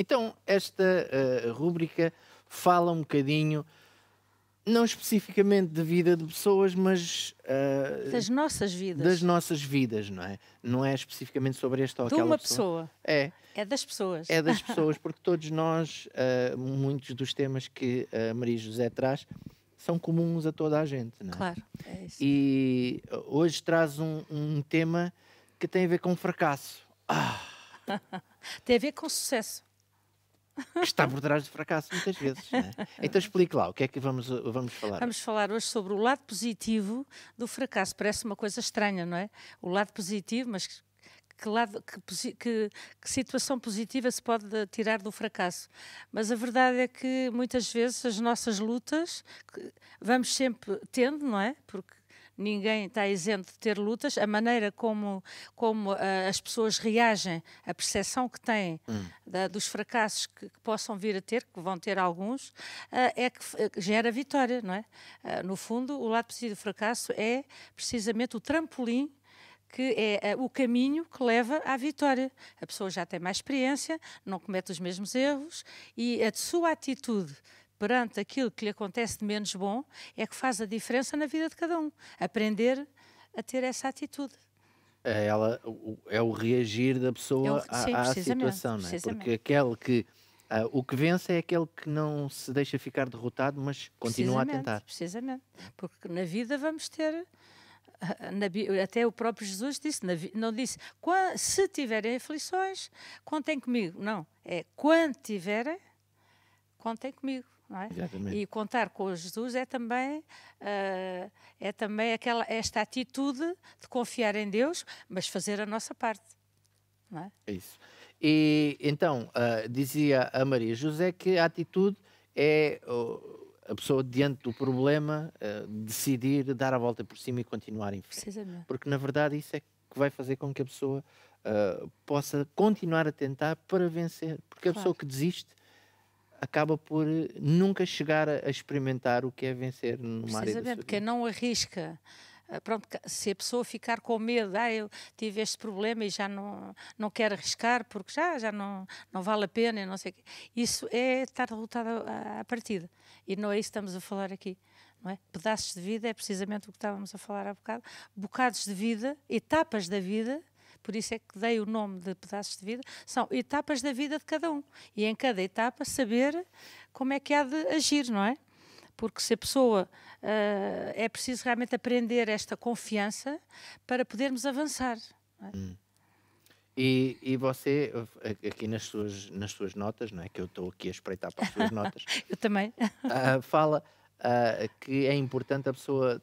Então, esta uh, rúbrica fala um bocadinho, não especificamente de vida de pessoas, mas. Uh, das nossas vidas. Das nossas vidas, não é? Não é especificamente sobre esta ou de aquela uma pessoa. pessoa. É. É das pessoas. É das pessoas, porque todos nós, uh, muitos dos temas que a Maria José traz são comuns a toda a gente, não é? Claro, é isso. E hoje traz um, um tema que tem a ver com fracasso. Ah! tem a ver com sucesso que está por trás do fracasso muitas vezes. Né? Então explique lá, o que é que vamos, vamos falar? Vamos falar hoje sobre o lado positivo do fracasso. Parece uma coisa estranha, não é? O lado positivo, mas que, lado, que, que, que, situação positiva se pode tirar do fracasso. Mas a verdade é que muitas vezes as nossas lutas vamos sempre tendo, não é? Porque ninguém está isento de ter lutas, a maneira como, como uh, as pessoas reagem, a percepção que têm hum. da, dos fracassos que, que, possam vir a ter, que vão ter alguns, uh, é que ah, gera vitória, não é? no fundo, o lado positivo do fracasso é precisamente o trampolim que é o caminho que leva à vitória. A pessoa já tem mais experiência, não comete os mesmos erros e a sua atitude perante aquilo que lhe acontece de menos bom é que faz a diferença na vida de cada um. Aprender a ter essa atitude. É, ela, é o reagir da pessoa é o, sim, à, à situação, não é? Porque aquele que. Uh, o que vence é aquele que não se deixa ficar derrotado, mas continua a tentar. Precisamente, porque na vida vamos ter. Ah, na, até o próprio Jesus disse, na, não disse, se tiverem aflições, contem comigo. Não, é quando tiverem, contem comigo. É? E contar com Jesus é também, uh, é também aquela, esta atitude de confiar em Deus, mas fazer a nossa parte. É? é? isso. E então, uh, dizia a Maria José que a atitude é uh, a pessoa diante do problema eh, decidir dar a volta por cima e continuar em frente. Precisamente. Porque na verdade isso é que vai fazer com que a pessoa possa continuar a tentar para vencer. Porque claro. a pessoa que desiste acaba por eh, nunca chegar a experimentar o que é vencer numa Precisamente, área quem não arrisca ah, pronto, se a pessoa ficar com medo, ah, eu tive este problema e já não, não quero arriscar porque já, já não, não vale a pena, não sei Isso é estar derrotado à, à partida e não é isso que estamos a falar aqui. Não é? Pedaços de vida é precisamente o que estávamos a falar há bocado. Bocados de vida, etapas da vida por isso é que dei o nome de pedaços de vida. São etapas da vida de cada um. E em cada etapa saber como é que há de agir, não é? Porque se a pessoa uh, é preciso realmente aprender esta confiança para podermos avançar. É? Hum. E, e, você, aqui nas suas, nas suas notas, não é? Que eu estou aqui a espreitar para as suas notas. eu também. uh, fala uh, que é importante a pessoa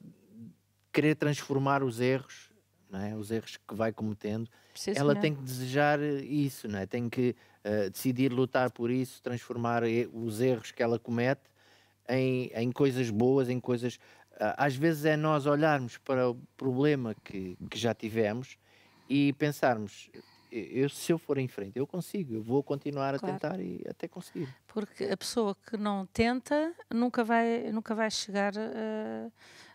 querer transformar os erros não é? os erros que vai cometendo, Preciso ela tem que desejar eh, isso, não é? tem que uh, decidir lutar por isso, transformar eh, os erros que ela comete em, em coisas boas, em coisas. Uh, às vezes é nós olharmos para o problema que, que já tivemos e pensarmos: eu, se eu for em frente, eu consigo, eu vou continuar claro. a tentar e até conseguir. Porque a pessoa que não tenta nunca vai, nunca vai chegar a,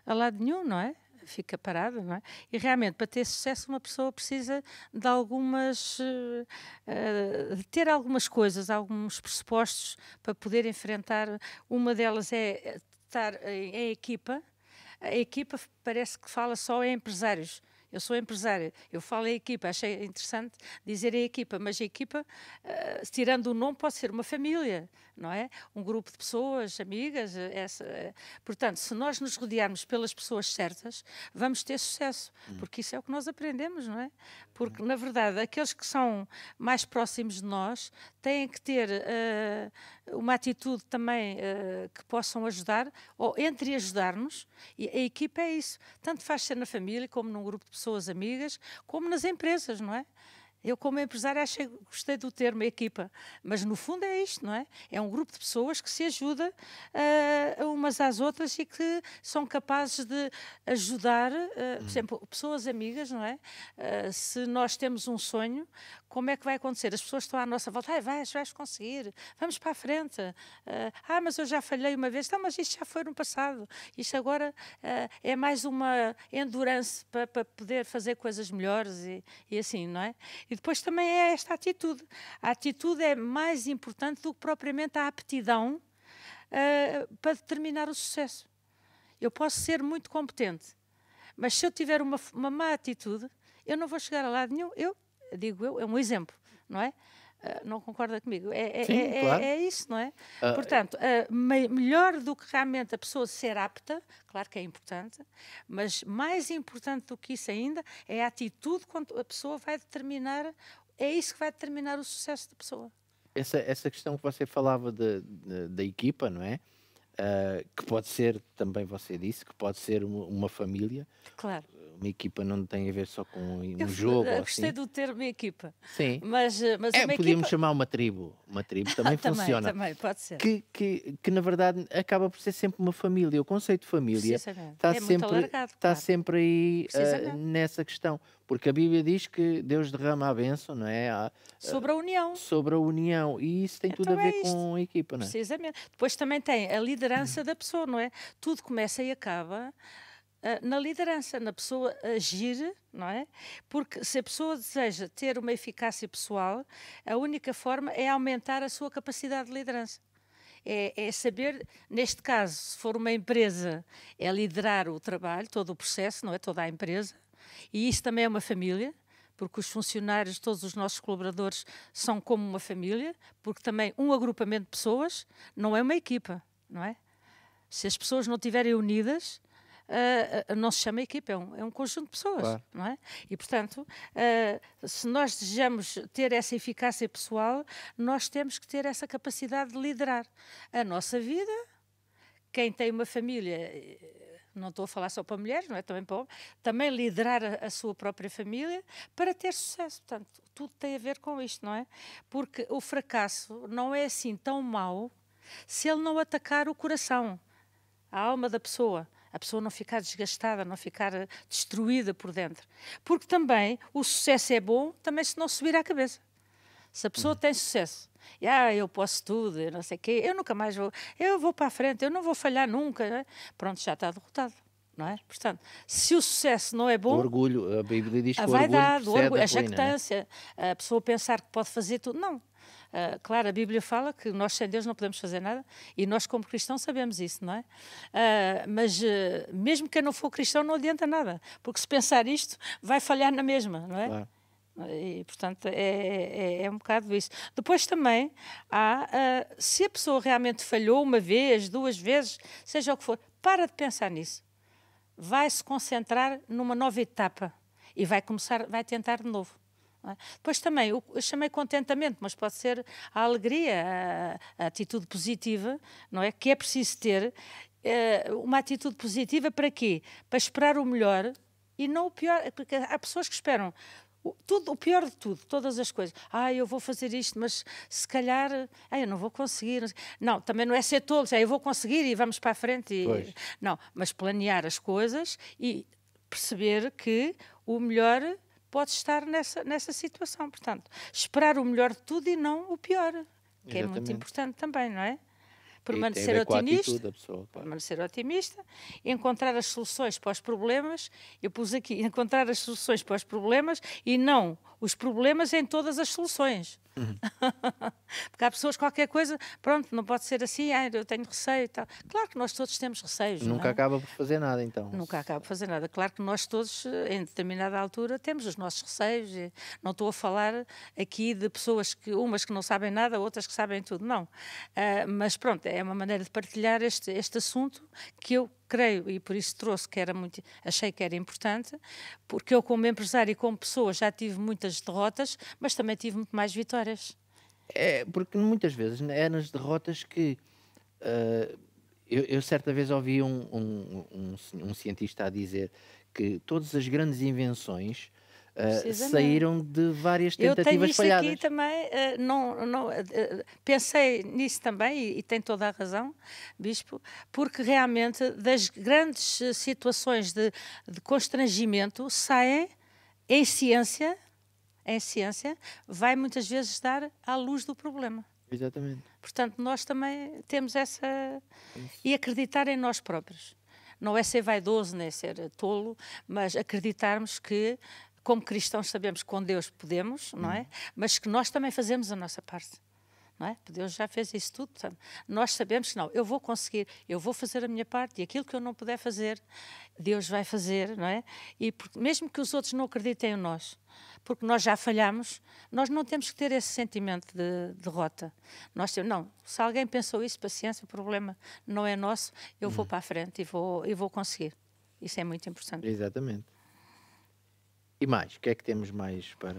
a lado nenhum, não é? fica parada, não é? E realmente, para ter sucesso, uma pessoa precisa de algumas. Uh, eh, de eh, ter algumas coisas, alguns pressupostos para poder enfrentar. Uma delas é eh, estar em, em equipa. A equipa parece que fala só em empresários. Eu sou empresária, eu falo em equipa, achei interessante dizer em equipa, mas a equipa, uh, tirando o nome, pode ser uma família, não é? Um grupo de pessoas, amigas, eh, essa, eh, portanto, se nós nos rodearmos pelas pessoas certas, vamos ter sucesso, hum. porque isso é o que nós aprendemos, não é? Porque na verdade aqueles que são mais próximos de nós têm que ter uh, uma atitude também uh, que possam ajudar ou entre ajudar-nos. E a equipa é isso. Tanto faz ser na família como num grupo de pessoas amigas, como nas empresas, não é? Eu, como empresária, achei, gostei do termo equipa, mas no fundo é isto, não é? É um grupo de pessoas que se ajuda uh, umas às outras e que são capazes de ajudar, uh, por uhum. exemplo, pessoas amigas, não é? Uh, se nós temos um sonho, como é que vai acontecer? As pessoas estão à nossa volta, ah, vais, vais conseguir, vamos para a frente. ah, mas eu já falhei uma vez, não, mas isto já foi no passado, isto agora é mais uma endurance para, para poder fazer coisas melhores e, e assim, não é? E depois também é esta atitude. A atitude é mais importante do que propriamente a aptidão uh, para determinar o sucesso. Eu posso ser muito competente, mas se eu tiver uma, uma má atitude, eu não vou chegar a lado nenhum. Eu, digo eu, é um exemplo, não é? Ah, não concorda comigo? É, é Sim, é, é claro. é, é, isso, não é? Uh, Portanto, uh, ah, me, melhor do que realmente a pessoa ser apta, claro que é importante, mas mais importante do que isso ainda é a atitude quando a pessoa vai determinar, é isso que vai determinar o sucesso da pessoa. Essa, essa questão que você falava de, de, da equipa, não é? Uh, que pode ser, também você disse, que pode ser uma, uma família. Claro. Uma equipa não tem a ver só com um eu jogo. Eu eh, gostei assim. do termo equipa. Sim. Mas, eh, mas é, podíamos equipa... chamar uma tribo. Uma tribo também, também funciona. Também, pode ser. Que, que, que na verdade acaba por ser sempre uma família. O conceito de família está é sempre, alargado, está claro. sempre aí uh, nessa questão. Porque a Bíblia diz que Deus derrama a bênção, não é? A, sobre a união. Sobre a união. E isso tem tudo então a é ver é com a equipa, não é? Precisamente. Depois também tem a liderança da pessoa, não é? Tudo começa e acaba ah, na liderança, na pessoa agir, não é? Porque se a pessoa deseja ter uma eficácia pessoal, a única forma é aumentar a sua capacidade de liderança. É, é, saber, neste caso, se for uma empresa, é liderar o trabalho, todo o processo, não é? Toda a empresa. E isso também é uma família, porque os funcionários, todos os nossos colaboradores, são como uma família, porque também um agrupamento de pessoas não é uma equipa, não é? Se as pessoas não estiverem unidas, uh, não se chama equipa, é um, é um conjunto de pessoas, claro. não é? E, portanto, uh, se nós desejamos ter essa eficácia pessoal, nós temos que ter essa capacidade de liderar a nossa vida. Quem tem uma família eh, não estou a falar só para mulheres, não é também para homens, também liderar a, a, sua própria família para ter sucesso. Portanto, tudo tem a ver com isto, não é? Porque o fracasso não é assim tão mau se ele não atacar o coração, a alma da pessoa a pessoa não ficar desgastada, não ficar eh, destruída por dentro. Porque também o sucesso é bom, também se não subir à cabeça. Se a pessoa uhum. tem sucesso, e, ah, eu posso tudo, eu não sei o quê, eu nunca mais vou, eu vou para a frente, eu não vou falhar nunca, né? pronto, já está derrotado. Não é? Portanto, se o sucesso não é bom. O orgulho, a Bíblia diz que a vaidade, o orgulho, orgulho a né? jactância, a pessoa pensar que pode fazer tudo. Não, Uh, claro, a Bíblia fala que nós sem Deus não podemos fazer nada e nós, como cristãos, sabemos isso, não é? Uh, mas uh, mesmo quem não for cristão, não adianta nada, porque se pensar isto, vai falhar na mesma, não é? Claro. E, portanto, é, é, é, um bocado isso. Depois também há, se a pessoa realmente falhou uma vez, duas vezes, seja o que for, para de pensar nisso. Vai se concentrar numa nova etapa e vai começar, vai tentar de novo. É? Depois também, eu chamei contentamento, mas pode ser a alegria, a, a atitude positiva, não é? Que é preciso ter. É, uma atitude positiva para quê? Para esperar o melhor e não o pior, porque há pessoas que esperam o, tudo, o pior de tudo, todas as coisas. Ah, eu vou fazer isto, mas se calhar ah, eu não vou conseguir. Não, também não é ser tolo, é, eu vou conseguir e vamos para a frente. E, pois. não, mas planear as coisas e perceber que o melhor pode estar nessa, nessa situação. Portanto, esperar o melhor de tudo e não o pior, que Exatamente. é muito importante também, não é? Permanecer otimista, pessoa, claro. permanecer otimista, encontrar as soluções para os problemas. Eu pus aqui encontrar as soluções para os problemas e não os problemas em todas as soluções. Uhum. Porque há pessoas, qualquer coisa, pronto, não pode ser assim, ah, eu tenho receio e tal. Claro que nós todos temos receios. Nunca não? É? acaba por fazer nada, então. Nunca acaba por fazer nada. Claro que nós todos, eh, em determinada altura, temos os nossos receios. Não estou a falar aqui de pessoas que, umas que não sabem nada, outras que sabem tudo, não. Uh, mas pronto, é uma maneira de partilhar este, este assunto que eu creio, e por isso trouxe que era muito, achei que era importante, porque eu como empresário e como pessoa já tive muitas derrotas, mas também tive muito mais vitórias. É, porque muitas vezes é né, nas derrotas que... Uh, eu, eu, certa vez ouvi um, um, um, um cientista a dizer que todas as grandes invenções Uh, saíram de várias tentativas falhadas. Eu tenho isso aqui também, uh, não, não, uh, pensei nisso também, e, e, tem toda a razão, Bispo, porque realmente das grandes situações de, de constrangimento saem em ciência, em ciência, vai muitas vezes dar à luz do problema. Exatamente. Portanto, nós também temos essa... É isso. e acreditar em nós próprios não é ser vaidoso nem ser tolo, mas acreditarmos que como cristãos sabemos que com Deus podemos, não é? Hum. Mas que nós também fazemos a nossa parte. Não é? Deus já fez isso tudo. portanto, Nós sabemos que não, eu vou conseguir, eu vou fazer a minha parte e aquilo que eu não puder fazer, Deus vai fazer, não é? E por, mesmo que os outros não acreditem em nós, porque nós já falhamos, nós não temos que ter esse sentimento de, de derrota. Nós temos, não, se alguém pensou isso, paciência, o problema não é nosso, eu hum. vou para a frente e vou, e vou conseguir. Isso é muito importante. Exatamente. E mais, o que é que temos mais para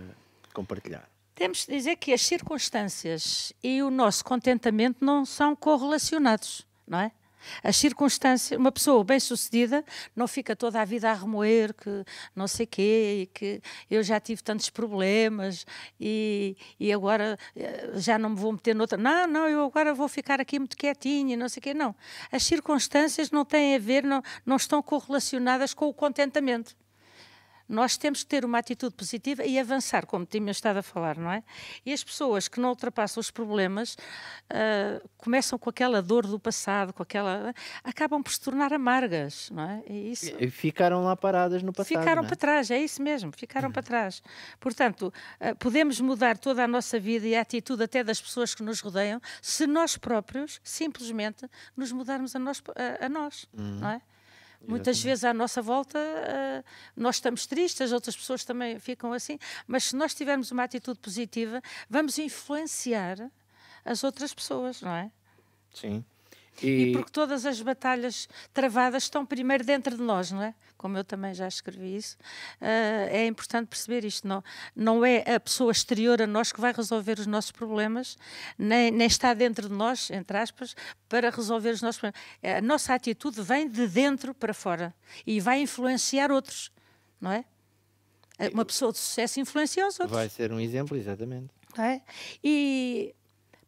compartilhar? Temos de dizer que as circunstâncias e o nosso contentamento não são correlacionados, não é? As circunstâncias, uma pessoa bem-sucedida não fica toda a vida a remoer que não sei quê e que eu já tive tantos problemas e, e agora eh, já não me vou meter noutra. Não, não, eu agora vou ficar aqui muito quietinha, não sei quê. Não. As circunstâncias não têm a ver, não, não estão correlacionadas com o contentamento. Nós temos que ter uma atitude positiva e avançar, como tinha estado a falar, não é? E as pessoas que não ultrapassam os problemas uh, começam com aquela dor do passado, com aquela. acabam por se tornar amargas, não é? E, isso... e ficaram lá paradas no passado. Ficaram é? para trás, é isso mesmo, ficaram para uhum. trás. Portanto, uh, podemos mudar toda a nossa vida e a atitude até das pessoas que nos rodeiam se nós próprios simplesmente nos mudarmos a nós. A, a nós não uhum. é? Muitas vezes à nossa volta uh, nós estamos tristes, outras pessoas também ficam assim, mas se nós tivermos uma atitude positiva, vamos influenciar as outras pessoas, não é? Sim. E... e... porque todas as batalhas travadas estão primeiro dentro de nós, não é? Como eu também já escrevi isso, uh, é importante perceber isto. Não, não é a pessoa exterior a nós que vai resolver os nossos problemas, nem, nem está dentro de nós, entre aspas, para resolver os nossos problemas. É, a nossa atitude vem de dentro para fora e vai influenciar outros, não é? é uma pessoa de sucesso influencia os outros. Vai ser um exemplo, exatamente. É? E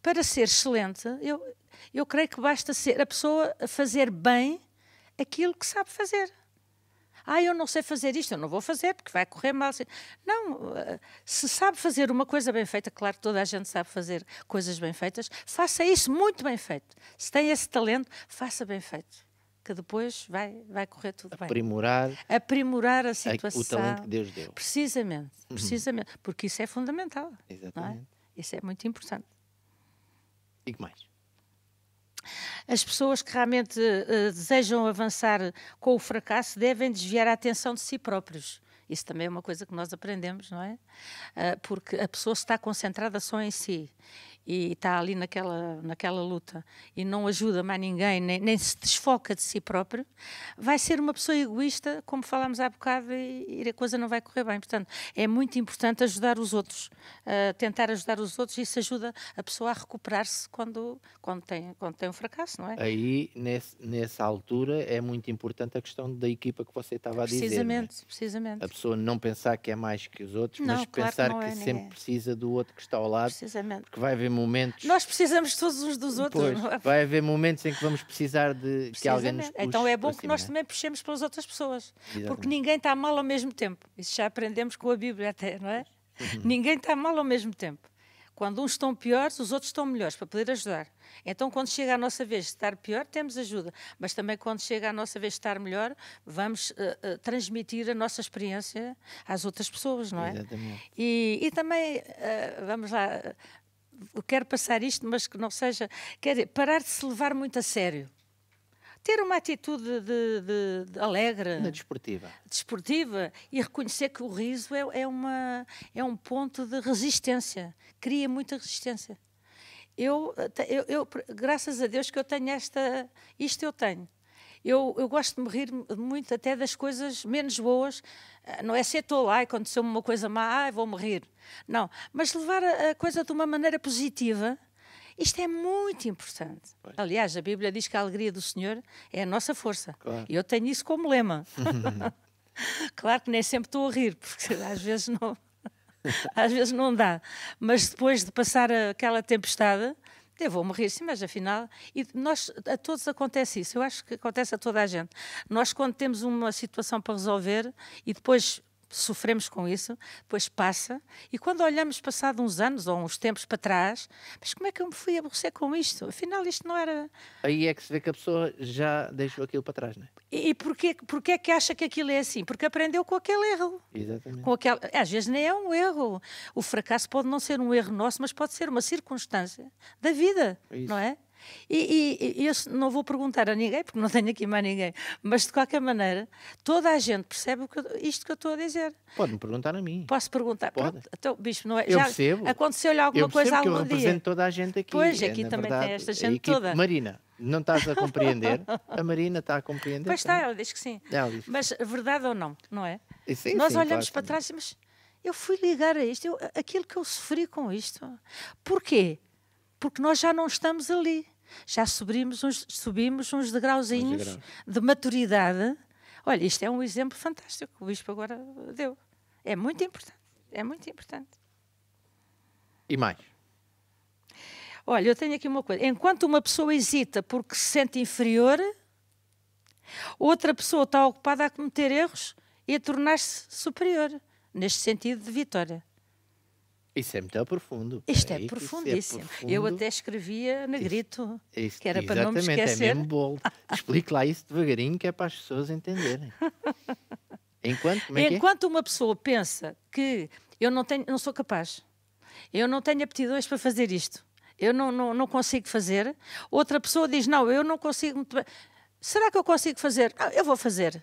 para ser excelente, eu, eu creio que basta ser a pessoa fazer bem aquilo que sabe fazer. Ah, eu não sei fazer isto, eu não vou fazer porque vai correr mal. Não, eh, se sabe fazer uma coisa bem feita, claro que toda a gente sabe fazer coisas bem feitas, faça isso muito bem feito. Se tem esse talento, faça bem feito. Que depois vai, vai correr tudo bem. Aprimorar a situação. O talento que Deus deu. Precisamente, uhum. precisamente. Porque isso é fundamental. É? Exatamente. É? Isso é muito importante. E que mais? As pessoas que realmente uh, desejam avançar com o fracasso devem desviar a atenção de si próprios. Isso também é uma coisa que nós aprendemos, não é? Uh, porque a pessoa está concentrada só em si e está ali naquela, naquela luta e não ajuda mais ninguém, nem, nem, se desfoca de si próprio, vai ser uma pessoa egoísta, como falámos há bocado, e, e a coisa não vai correr bem. Portanto, é muito importante ajudar os outros, uh, tentar ajudar os outros, e isso ajuda a pessoa a recuperar-se quando, quando, tem, quando tem um fracasso, não é? Aí, nesse, nessa altura, é muito importante a questão da equipa que você estava a dizer. É? Precisamente, precisamente. A pessoa não pensar que é mais que os outros, não, mas claro pensar que, que é, sempre precisa do outro que está ao lado, porque vai haver momentos. Nós precisamos todos uns dos outros, pois, não é? Vai haver momentos em que vamos precisar de que alguém nos puxe Então é bom que cima. nós também puxemos pelas outras pessoas, Exatamente. porque ninguém está mal ao mesmo tempo. Isso já aprendemos com a Bíblia até, não é? Uhum. Ninguém está mal ao mesmo tempo. Quando uns estão piores, os outros estão melhores para poder ajudar. Então, quando chega a nossa vez de estar pior, temos ajuda. Mas também, quando chega a nossa vez de estar melhor, vamos uh, uh, transmitir a nossa experiência às outras pessoas, não é? Exatamente. E, e também, uh, vamos lá, quero passar isto, mas que não seja. Quer parar de se levar muito a sério. Ter uma atitude de, de, de alegre. Na desportiva. Desportiva e reconhecer que o riso é, é, uma, é um ponto de resistência. Cria muita resistência. Eu, eh, eu, eu, graças a Deus que eu tenho esta. Isto eu tenho eu, eu gosto de me rir muito até das coisas menos boas. Ah, não é ser tolo, ai, aconteceu-me uma coisa má, ai, vou morrer. Não, mas levar a, a coisa de uma maneira positiva, isto é muito importante. Pois. Aliás, a Bíblia diz que a alegria do Senhor é a nossa força. Claro. E eu tenho isso como lema. claro que nem sempre estou a rir, porque às vezes não, às vezes não dá. Mas depois de passar aquela tempestade, eu vou morrer, sim, mas afinal, e nós, a todos acontece isso, eu acho que acontece a toda a gente. Nós, quando temos uma situação para resolver e depois sofremos com isso, depois passa, e quando olhamos passado uns anos ou uns tempos para trás, mas como é que eu me fui aborrecer com isto? Afinal, isto não era. Aí é que se vê que a pessoa já deixou aquilo para trás, não é? E, e porquê, porquê é que acha que aquilo é assim? Porque aprendeu com aquele erro. Exatamente. Com aquele, às vezes nem é um erro. O fracasso pode não ser um erro nosso, mas pode ser uma circunstância da vida, isso. não é? E, e, e, eu não vou perguntar a ninguém, porque não tenho aqui mais ninguém, mas de qualquer maneira, toda a gente percebe que eu, isto que eu estou a dizer. Pode-me perguntar a mim. Posso perguntar? Pode. Pronto, então, bicho, não é? Eu já percebo. Aconteceu-lhe alguma coisa algum dia? Eu represento toda a gente aqui. Pois, é aqui também verdade, tem esta gente toda. Marina, não estás a compreender? A Marina está a compreender? Pois está, ela diz que sim. Diz. Mas verdade ou não, não é? Sim, Nós sim, olhamos claro, para trás e mas eu fui ligar a isto, eu, aquilo que eu sofri com isto. Porquê? Porque nós já não estamos ali já subimos uns, subimos uns degrauzinhos uns de maturidade. Olha, isto é um exemplo fantástico que o Bispo agora deu. É muito importante, é muito importante. E mais? Olha, eu tenho aqui uma coisa. Enquanto uma pessoa hesita porque se sente inferior, outra pessoa está ocupada a cometer erros e a tornar-se superior, neste sentido de vitória. Isso é muito profundo. Isto é, é profundíssimo. É profundo. Eu até escrevia negrito, isso, isso, que era para não me esquecer. Exatamente, é mesmo bolo. Explique lá isso devagarinho, que é para as pessoas entenderem. Enquanto, é, é Enquanto uma pessoa pensa que eu não, tenho, não sou capaz, eu não tenho aptidões para fazer isto, eu não, não, não consigo fazer, outra pessoa diz, não, eu não consigo... Muito bem. Será que eu consigo fazer? Não, eu vou fazer.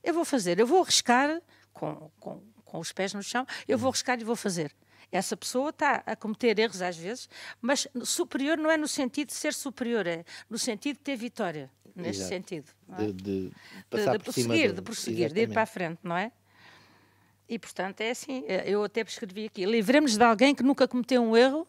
Eu vou fazer, eu vou arriscar com, com, com os pés no chão, eu vou hum. arriscar e vou fazer. Essa pessoa está a cometer erros às vezes, mas superior não é no sentido de ser superior, é no sentido de ter vitória, neste Exato. sentido. É? De, de, passar de, de prosseguir, de prosseguir, Exatamente. de ir para a frente, não é? E, portanto, é assim. Eh, eu até escrevi aqui: livremos de alguém que nunca cometeu um erro,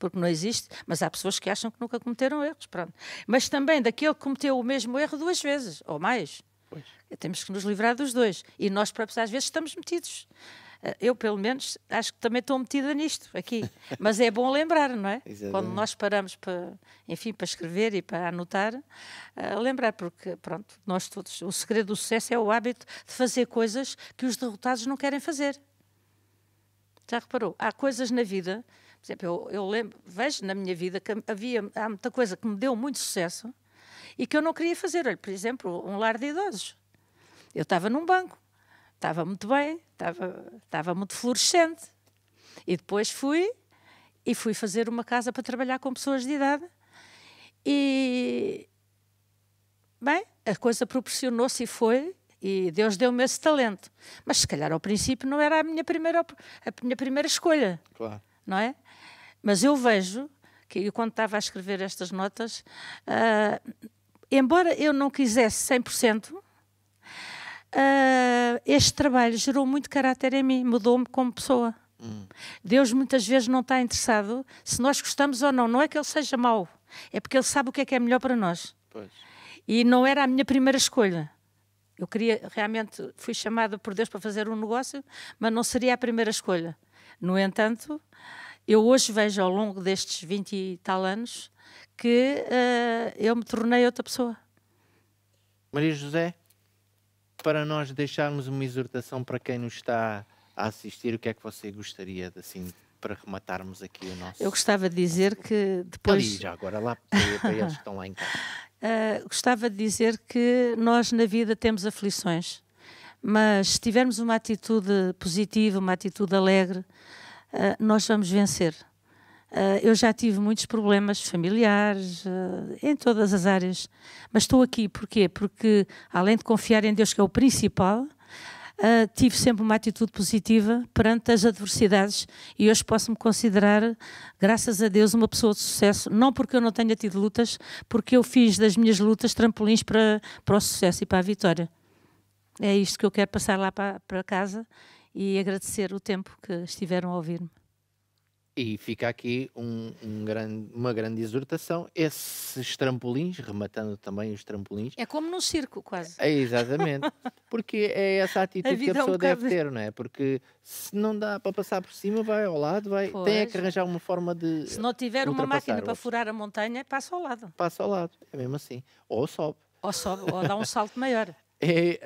porque não existe, mas há pessoas que acham que nunca cometeram erros, pronto. Mas também daquele que cometeu o mesmo erro duas vezes, ou mais. Pois. Temos que nos livrar dos dois. E nós próprios, às vezes, estamos metidos eh, eu, pelo menos, acho que também estou metida nisto aqui. Mas é bom lembrar, não é? Exatamente. Quando nós paramos para, enfim, para escrever e para anotar, uh, lembrar, porque, pronto, nós todos, o segredo do sucesso é o hábito de fazer coisas que os derrotados não querem fazer. Já reparou? Há coisas na vida, por exemplo, eu, eu lembro, vejo na minha vida que havia, há muita coisa que me deu muito sucesso e que eu não queria fazer. Olha, por exemplo, um lar de idosos. Eu estava num banco estava muito bem, estava, estava muito florescente. E depois fui e fui fazer uma casa para trabalhar com pessoas de idade. E, bem, a coisa proporcionou-se e foi, e Deus deu-me esse talento. Mas se calhar ao princípio não era a minha primeira, a minha primeira escolha. Claro. Não é? Mas eu vejo que eu, quando estava a escrever estas notas, uh, embora eu não quisesse 100%, uh, este trabalho gerou muito caráter em mim, mudou-me como pessoa. Hum. Deus muitas vezes não está interessado se nós gostamos ou não. Não é que ele seja mau, é porque ele sabe o que é que é melhor para nós. Pois. E não era a minha primeira escolha. Eu queria, realmente, fui chamada por Deus para fazer um negócio, mas não seria a primeira escolha. No entanto, eu hoje vejo ao longo destes 20 e tal anos que uh, eu me tornei outra pessoa. Maria José? para nós deixarmos uma exortação para quem nos está a assistir, o que é que você gostaria de assim para rematarmos aqui o nosso. Eu gostava de dizer que depois. Ali, já agora lá para eles que estão lá em casa. Uh, gostava de dizer que nós na vida temos aflições, mas se tivermos uma atitude positiva, uma atitude alegre, uh, nós vamos vencer. Uh, eu já tive muitos problemas familiares, uh, em todas as áreas, mas estou aqui porquê? Porque, além de confiar em Deus, que é o principal, uh, tive sempre uma atitude positiva perante as adversidades e hoje posso-me considerar, graças a Deus, uma pessoa de sucesso, não porque eu não tenha tido lutas, porque eu fiz das minhas lutas trampolins para, para o sucesso e para a vitória. É isto que eu quero passar lá para, para casa e agradecer o tempo que estiveram a ouvir-me. E fica aqui um, um grande, uma grande exortação. Esses trampolins, rematando também os trampolins. É como num circo, quase. É, exatamente. Porque é essa atitude a que a é pessoa um deve bocado... ter, não é? Porque se não dá para passar por cima, vai ao lado, vai... Pois. tem é que arranjar uma forma de. Se não tiver uma máquina para furar a montanha, passa ao lado. Passa ao lado, é mesmo assim. Ou sobe. Ou sobe, ou dá um salto maior. É, e, uh,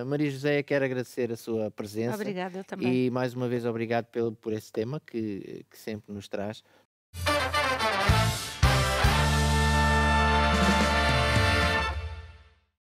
eh, Maria José, quero agradecer a sua presença. Obrigada, eu também. E mais uma vez, obrigado pelo, por esse tema que, que sempre nos traz.